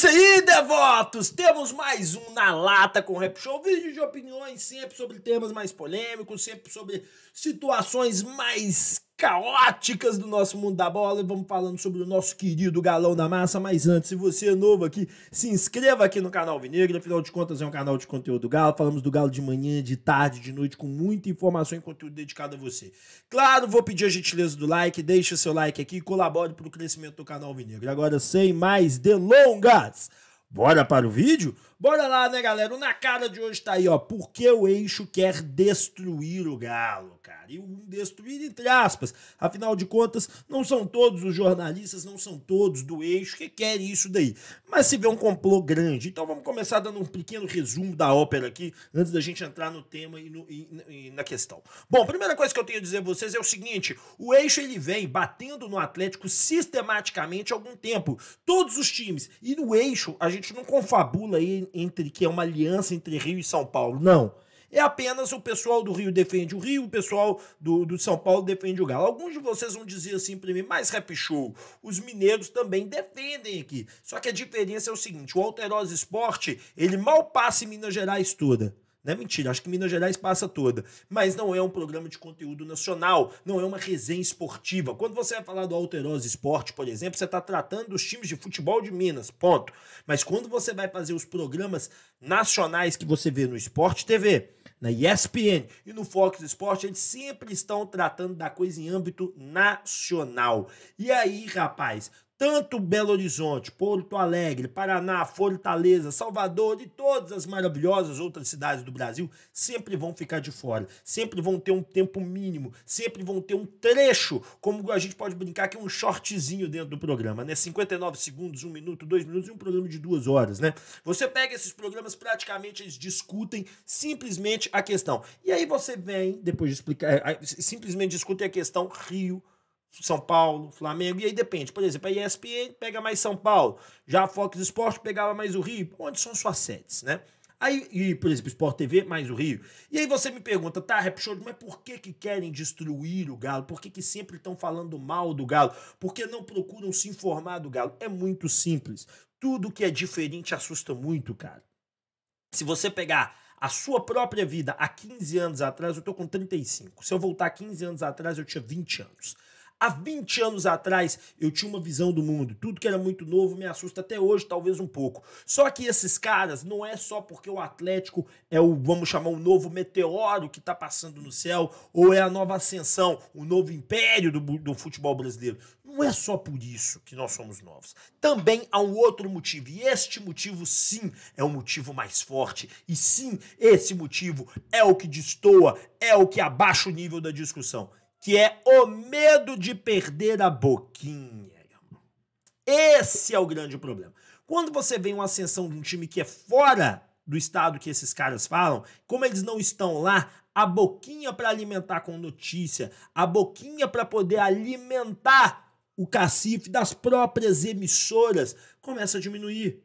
isso aí, devotos! Temos mais um Na Lata com Rap Show, vídeo de opiniões sempre sobre temas mais polêmicos, sempre sobre situações mais caóticas do nosso mundo da bola e vamos falando sobre o nosso querido galão da massa. Mas antes, se você é novo aqui, se inscreva aqui no canal Vinegro, Afinal de contas, é um canal de conteúdo galo. Falamos do galo de manhã, de tarde, de noite, com muita informação e conteúdo dedicado a você. Claro, vou pedir a gentileza do like, deixe seu like aqui e colabore para o crescimento do canal Vinegro. Agora, sem mais delongas, bora para o vídeo? Bora lá, né, galera? O Na Cara de hoje tá aí, ó. Por que o eixo quer destruir o Galo, cara? E um destruir entre aspas. Afinal de contas, não são todos os jornalistas, não são todos do eixo que querem isso daí. Mas se vê um complô grande. Então vamos começar dando um pequeno resumo da ópera aqui, antes da gente entrar no tema e, no, e, e na questão. Bom, primeira coisa que eu tenho a dizer a vocês é o seguinte. O eixo, ele vem batendo no Atlético sistematicamente há algum tempo. Todos os times. E no eixo, a gente não confabula aí entre que é uma aliança entre Rio e São Paulo. Não. É apenas o pessoal do Rio defende o Rio, o pessoal do, do São Paulo defende o Galo. Alguns de vocês vão dizer assim para mim, mas rap show, os mineiros também defendem aqui. Só que a diferença é o seguinte: o Alterosa Esporte, ele mal passa em Minas Gerais toda. Não é mentira, acho que Minas Gerais passa toda. Mas não é um programa de conteúdo nacional, não é uma resenha esportiva. Quando você vai falar do Alterosa Esporte, por exemplo, você está tratando dos times de futebol de Minas, ponto. Mas quando você vai fazer os programas nacionais que você vê no Esporte TV, na ESPN e no Fox Esporte, eles sempre estão tratando da coisa em âmbito nacional. E aí, rapaz, tanto Belo Horizonte, Porto Alegre, Paraná, Fortaleza, Salvador e todas as maravilhosas outras cidades do Brasil sempre vão ficar de fora, sempre vão ter um tempo mínimo, sempre vão ter um trecho, como a gente pode brincar que é um shortzinho dentro do programa, né? 59 segundos, um minuto, dois minutos e um programa de duas horas, né? Você pega esses programas, praticamente eles discutem simplesmente a questão. E aí você vem, depois de explicar, simplesmente discutem a questão Rio. São Paulo, Flamengo, e aí depende. Por exemplo, a ESPN pega mais São Paulo, já a Fox Sport pegava mais o Rio. Onde são suas sedes, né? Aí, e, por exemplo, Sport TV mais o Rio. E aí você me pergunta, tá, Show, mas por que, que querem destruir o Galo? Por que, que sempre estão falando mal do Galo? Por que não procuram se informar do Galo? É muito simples. Tudo que é diferente assusta muito, cara. Se você pegar a sua própria vida há 15 anos atrás, eu tô com 35. Se eu voltar 15 anos atrás, eu tinha 20 anos. Há 20 anos atrás eu tinha uma visão do mundo. Tudo que era muito novo me assusta até hoje, talvez um pouco. Só que esses caras não é só porque o Atlético é o, vamos chamar, o novo meteoro que está passando no céu, ou é a nova ascensão, o novo império do, do futebol brasileiro. Não é só por isso que nós somos novos. Também há um outro motivo, e este motivo sim é um motivo mais forte. E sim, esse motivo é o que destoa, é o que abaixa o nível da discussão que é o medo de perder a boquinha. Esse é o grande problema. Quando você vê uma ascensão de um time que é fora do estado que esses caras falam, como eles não estão lá, a boquinha para alimentar com notícia, a boquinha para poder alimentar o cacife das próprias emissoras começa a diminuir.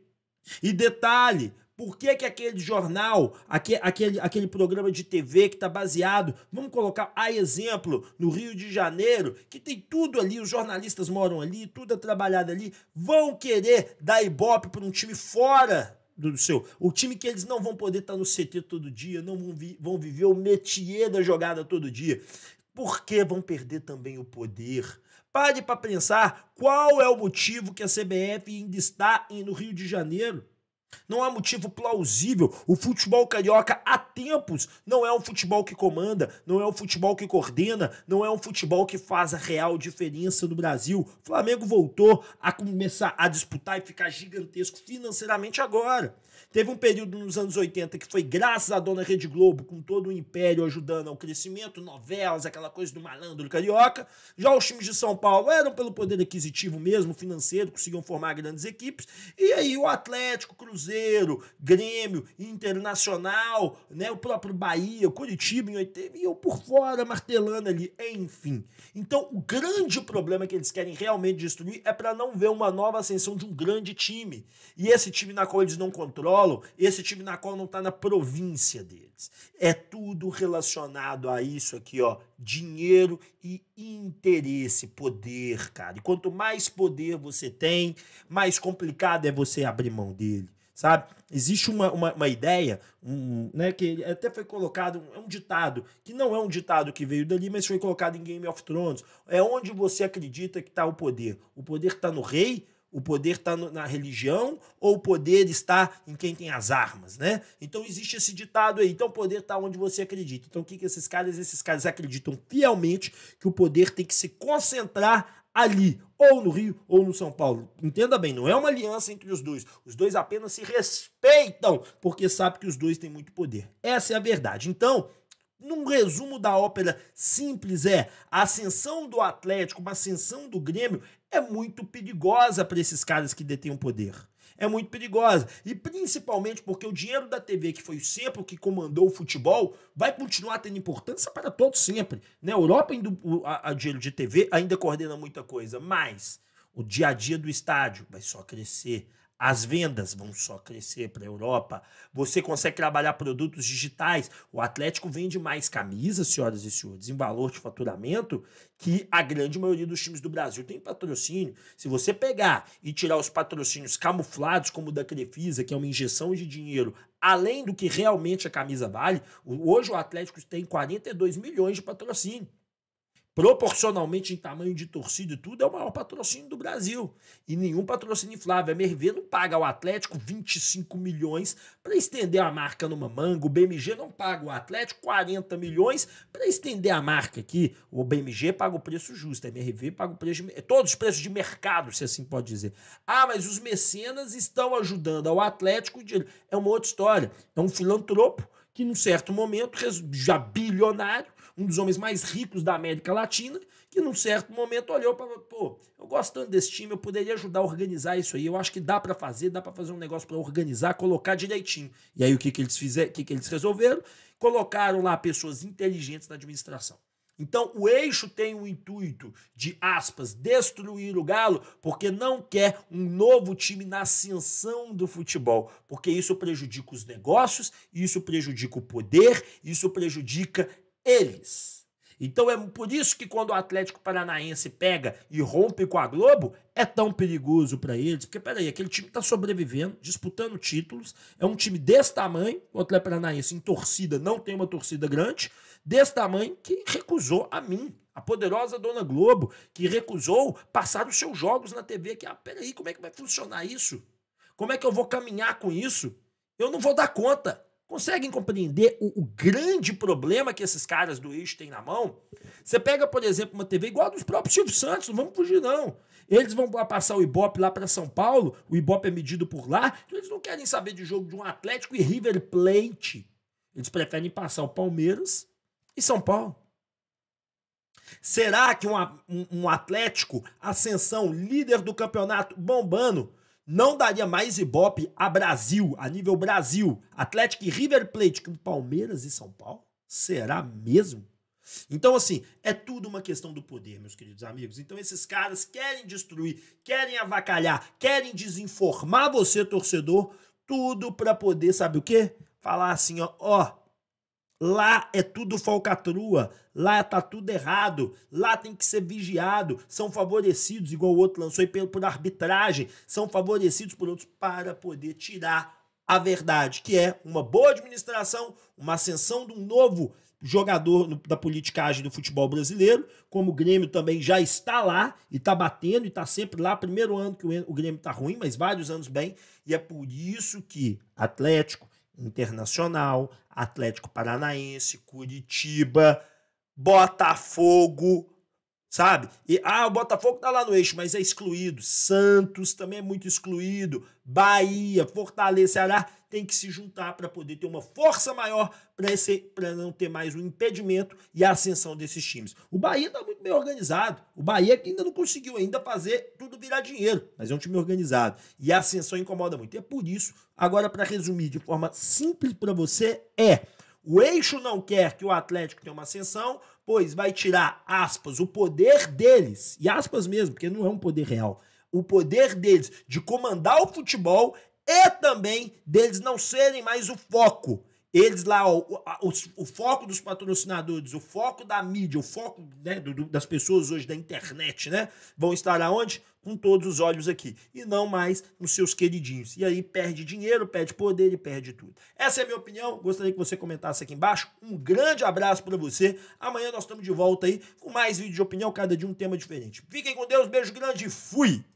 E detalhe, por que, que aquele jornal, aquele, aquele, programa de TV que está baseado, vamos colocar a exemplo, no Rio de Janeiro, que tem tudo ali, os jornalistas moram ali, tudo é trabalhado ali, vão querer dar ibope para um time fora do seu. O time que eles não vão poder estar tá no CT todo dia, não vão, vi, vão viver o métier da jogada todo dia. Porque vão perder também o poder. Pare para pensar qual é o motivo que a CBF ainda está no Rio de Janeiro não há motivo plausível. O futebol carioca há tempos não é um futebol que comanda, não é um futebol que coordena, não é um futebol que faz a real diferença no Brasil. O Flamengo voltou a começar a disputar e ficar gigantesco financeiramente agora. Teve um período nos anos 80 que foi graças à dona Rede Globo, com todo o império ajudando ao crescimento, novelas, aquela coisa do malandro carioca. Já os times de São Paulo eram pelo poder aquisitivo mesmo, financeiro, conseguiam formar grandes equipes. E aí o Atlético, Cruzeiro, Cruzeiro, Grêmio, Internacional, né? o próprio Bahia, Curitiba, em 80, e eu por fora martelando ali, enfim. Então, o grande problema que eles querem realmente destruir é para não ver uma nova ascensão de um grande time. E esse time na qual eles não controlam, esse time na qual não está na província deles. É tudo relacionado a isso aqui, ó, dinheiro e interesse, poder, cara. E quanto mais poder você tem, mais complicado é você abrir mão dele sabe? Existe uma, uma, uma ideia, um, né, que até foi colocado, é um ditado, que não é um ditado que veio dali, mas foi colocado em Game of Thrones. É onde você acredita que está o poder. O poder está no rei, o poder está na religião ou o poder está em quem tem as armas, né? Então existe esse ditado aí. Então o poder está onde você acredita. Então o que, que esses caras? Esses caras acreditam fielmente que o poder tem que se concentrar ali ou no Rio ou no São Paulo. Entenda bem, não é uma aliança entre os dois. Os dois apenas se respeitam porque sabe que os dois têm muito poder. Essa é a verdade. Então, num resumo da ópera simples é: a ascensão do Atlético, uma ascensão do Grêmio é muito perigosa para esses caras que detêm o poder é muito perigosa. E principalmente porque o dinheiro da TV, que foi sempre o que comandou o futebol, vai continuar tendo importância para todos sempre. Na Europa, a, a dinheiro de TV ainda coordena muita coisa, mas o dia a dia do estádio vai só crescer. As vendas vão só crescer para a Europa. Você consegue trabalhar produtos digitais. O Atlético vende mais camisas, senhoras e senhores, em valor de faturamento que a grande maioria dos times do Brasil tem patrocínio. Se você pegar e tirar os patrocínios camuflados, como o da Crefisa, que é uma injeção de dinheiro, além do que realmente a camisa vale, hoje o Atlético tem 42 milhões de patrocínio proporcionalmente em tamanho de torcida e tudo, é o maior patrocínio do Brasil. E nenhum patrocínio inflável. A Mervê não paga ao Atlético 25 milhões para estender a marca numa manga. O BMG não paga o Atlético 40 milhões para estender a marca aqui. O BMG paga o preço justo, a MRV paga o preço de, todos os preços de mercado, se assim pode dizer. Ah, mas os mecenas estão ajudando ao Atlético. É uma outra história. É um filantropo que, num certo momento, já bilionário, um dos homens mais ricos da América Latina, que num certo momento olhou para, pô, eu gostando desse time, eu poderia ajudar a organizar isso aí. Eu acho que dá para fazer, dá para fazer um negócio para organizar, colocar direitinho. E aí o que que eles fizeram, o que que eles resolveram? Colocaram lá pessoas inteligentes na administração. Então, o eixo tem o intuito de, aspas, destruir o Galo, porque não quer um novo time na ascensão do futebol, porque isso prejudica os negócios, isso prejudica o poder, isso prejudica eles. Então é por isso que quando o Atlético Paranaense pega e rompe com a Globo, é tão perigoso para eles. Porque, peraí, aquele time está sobrevivendo, disputando títulos. É um time desse tamanho, o Atlético Paranaense em torcida não tem uma torcida grande, desse tamanho que recusou a mim. A poderosa Dona Globo, que recusou passar os seus jogos na TV que Ah, peraí, como é que vai funcionar isso? Como é que eu vou caminhar com isso? Eu não vou dar conta. Conseguem compreender o, o, grande problema que esses caras do eixo têm na mão? Você pega, por exemplo, uma TV igual a dos próprios Silvio Santos, não vamos fugir, não. Eles vão passar o Ibope lá para São Paulo, o Ibope é medido por lá, então eles não querem saber de jogo de um Atlético e River Plate. Eles preferem passar o Palmeiras e São Paulo. Será que um, um, um Atlético, ascensão, líder do campeonato, bombando, não daria mais ibope a Brasil, a nível Brasil, Atlético e River Plate com Palmeiras e São Paulo? Será mesmo? Então, assim, é tudo uma questão do poder, meus queridos amigos. Então, esses caras querem destruir, querem avacalhar, querem desinformar você, torcedor, tudo para poder, sabe o quê? Falar assim, ó, ó Lá é tudo falcatrua, lá tá tudo errado, lá tem que ser vigiado, são favorecidos, igual o outro lançou aí por, por arbitragem, são favorecidos por outros para poder tirar a verdade, que é uma boa administração, uma ascensão de um novo jogador no, da politicagem do futebol brasileiro, como o Grêmio também já está lá e está batendo e está sempre lá. Primeiro ano que o, o Grêmio está ruim, mas vários anos bem, e é por isso que Atlético, Internacional, Atlético Paranaense, Curitiba, Botafogo, sabe? E ah, o Botafogo tá lá no eixo, mas é excluído. Santos também é muito excluído. Bahia, Fortaleza, Ceará tem que se juntar para poder ter uma força maior para não ter mais o um impedimento e a ascensão desses times. O Bahia tá muito bem organizado. O Bahia que ainda não conseguiu ainda fazer tudo virar dinheiro, mas é um time organizado e a ascensão incomoda muito. É por isso, agora para resumir de forma simples para você é o eixo não quer que o Atlético tenha uma ascensão, pois vai tirar, aspas, o poder deles, e aspas mesmo, porque não é um poder real, o poder deles de comandar o futebol é também deles não serem mais o foco eles lá, o, o, o, foco dos patrocinadores, o foco da mídia, o foco né, do, do, das pessoas hoje da internet, né? Vão estar aonde? Com todos os olhos aqui. E não mais nos seus queridinhos. E aí perde dinheiro, perde poder e perde tudo. Essa é a minha opinião. Gostaria que você comentasse aqui embaixo. Um grande abraço para você. Amanhã nós estamos de volta aí com mais vídeo de opinião, cada de um tema diferente. Fiquem com Deus, beijo grande e fui!